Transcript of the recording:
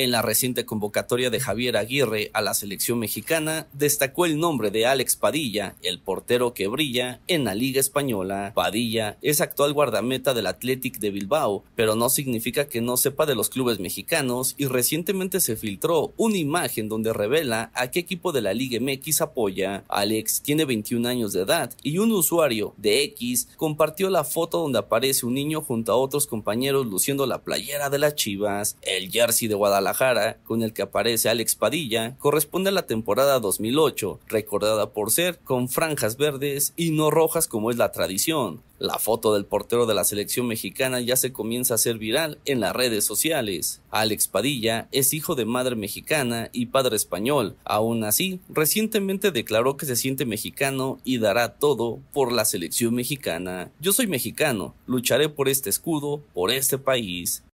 En la reciente convocatoria de Javier Aguirre a la selección mexicana, destacó el nombre de Alex Padilla, el portero que brilla en la Liga Española. Padilla es actual guardameta del Athletic de Bilbao, pero no significa que no sepa de los clubes mexicanos y recientemente se filtró una imagen donde revela a qué equipo de la Liga MX apoya. Alex tiene 21 años de edad y un usuario de X compartió la foto donde aparece un niño junto a otros compañeros luciendo la playera de las Chivas, el jersey de Guadalajara con el que aparece Alex Padilla, corresponde a la temporada 2008, recordada por ser con franjas verdes y no rojas como es la tradición. La foto del portero de la selección mexicana ya se comienza a ser viral en las redes sociales. Alex Padilla es hijo de madre mexicana y padre español. Aún así, recientemente declaró que se siente mexicano y dará todo por la selección mexicana. Yo soy mexicano, lucharé por este escudo, por este país.